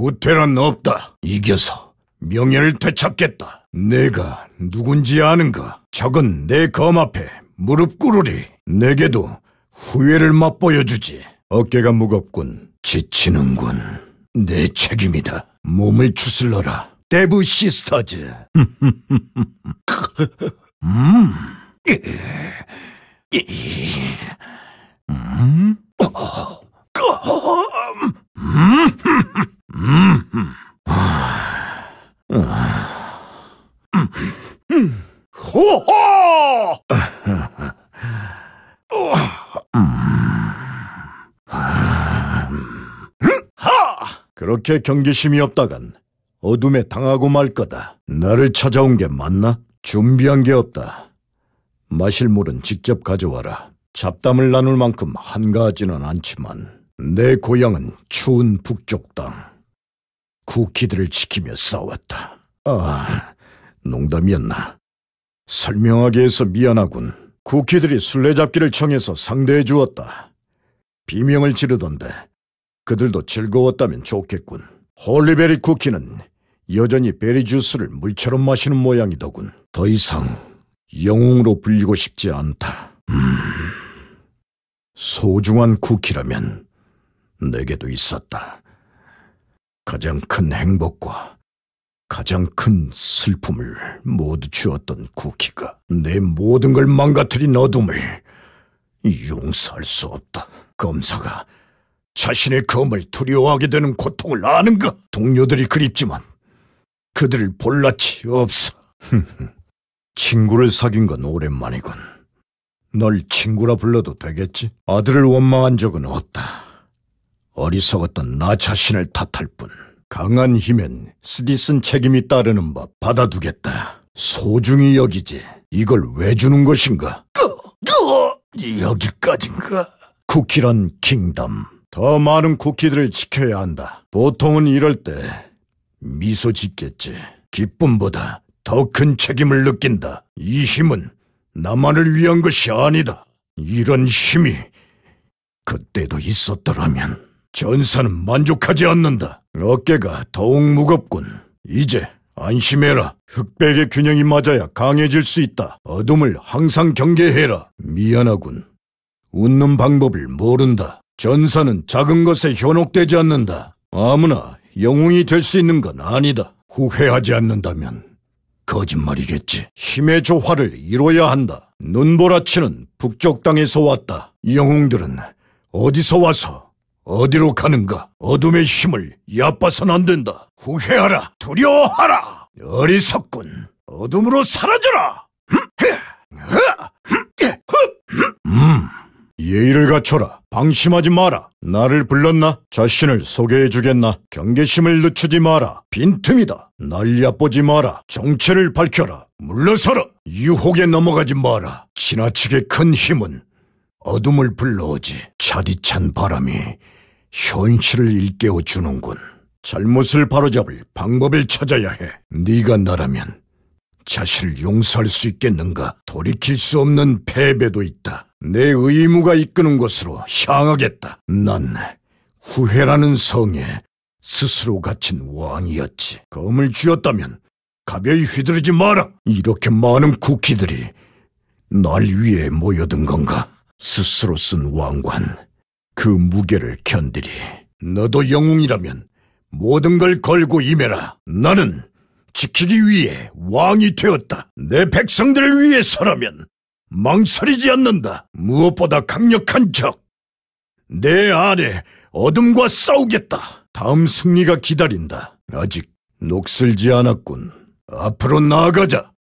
후퇴란 없다. 이겨서 명예를 되찾겠다. 내가 누군지 아는가? 적은 내 검 앞에 무릎 꿇으리. 내게도 후회를 맛보여주지. 어깨가 무겁군. 지치는군. 내 책임이다. 몸을 추슬러라. 데브 시스터즈. 음. 음. 호호! 그렇게 경계심이 없다간 어둠에 당하고 말 거다. 나를 찾아온 게 맞나? 준비한 게 없다. 마실 물은 직접 가져와라. 잡담을 나눌 만큼 한가하지는 않지만 내 고향은 추운 북쪽 땅. 쿠키들을 지키며 싸웠다. 아, 농담이었나. 설명하게 해서 미안하군. 쿠키들이 술래잡기를 청해서 상대해 주었다. 비명을 지르던데 그들도 즐거웠다면 좋겠군. 홀리베리 쿠키는 여전히 베리 주스를 물처럼 마시는 모양이더군. 더 이상 영웅으로 불리고 싶지 않다. 음, 소중한 쿠키라면 내게도 있었다. 가장 큰 행복과 가장 큰 슬픔을 모두 주었던 쿠키가 내 모든 걸 망가뜨린 어둠을 용서할 수 없다. 검사가 자신의 검을 두려워하게 되는 고통을 아는가? 동료들이 그립지만 그들을 볼라치 없어. 친구를 사귄 건 오랜만이군. 널 친구라 불러도 되겠지? 아들을 원망한 적은 없다. 어리석었던 나 자신을 탓할 뿐. 강한 힘엔 스디슨 책임이 따르는 법 받아두겠다. 소중히 여기지. 이걸 왜 주는 것인가? 그, 그, 어, 여기까진가? 쿠키란 킹덤. 더 많은 쿠키들을 지켜야 한다. 보통은 이럴 때 미소 짓겠지. 기쁨보다 더 큰 책임을 느낀다. 이 힘은 나만을 위한 것이 아니다. 이런 힘이 그때도 있었더라면. 전사는 만족하지 않는다. 어깨가 더욱 무겁군. 이제 안심해라. 흑백의 균형이 맞아야 강해질 수 있다. 어둠을 항상 경계해라. 미안하군. 웃는 방법을 모른다. 전사는 작은 것에 현혹되지 않는다. 아무나 영웅이 될 수 있는 건 아니다. 후회하지 않는다면 거짓말이겠지. 힘의 조화를 이뤄야 한다. 눈보라치는 북쪽 땅에서 왔다. 영웅들은 어디서 와서 어디로 가는가? 어둠의 힘을 얕봐선 안 된다. 후회하라. 두려워하라. 어리석군. 어둠으로 사라져라. 음. 예의를 갖춰라. 방심하지 마라. 나를 불렀나? 자신을 소개해 주겠나? 경계심을 늦추지 마라. 빈틈이다. 날 얕보지 마라. 정체를 밝혀라. 물러서라. 유혹에 넘어가지 마라. 지나치게 큰 힘은 어둠을 불러오지 차디찬 바람이 현실을 일깨워 주는군. 잘못을 바로잡을 방법을 찾아야 해. 네가 나라면 자신을 용서할 수 있겠는가? 돌이킬 수 없는 패배도 있다. 내 의무가 이끄는 곳으로 향하겠다. 난 후회라는 성에 스스로 갇힌 왕이었지. 검을 쥐었다면 가벼이 휘두르지 마라. 이렇게 많은 쿠키들이 날 위해 모여든 건가? 스스로 쓴 왕관, 그 무게를 견디리. 너도 영웅이라면 모든 걸 걸고 임해라. 나는 지키기 위해 왕이 되었다. 내 백성들을 위해서라면 망설이지 않는다. 무엇보다 강력한 적. 내 안에 어둠과 싸우겠다. 다음 승리가 기다린다. 아직 녹슬지 않았군. 앞으로 나아가자.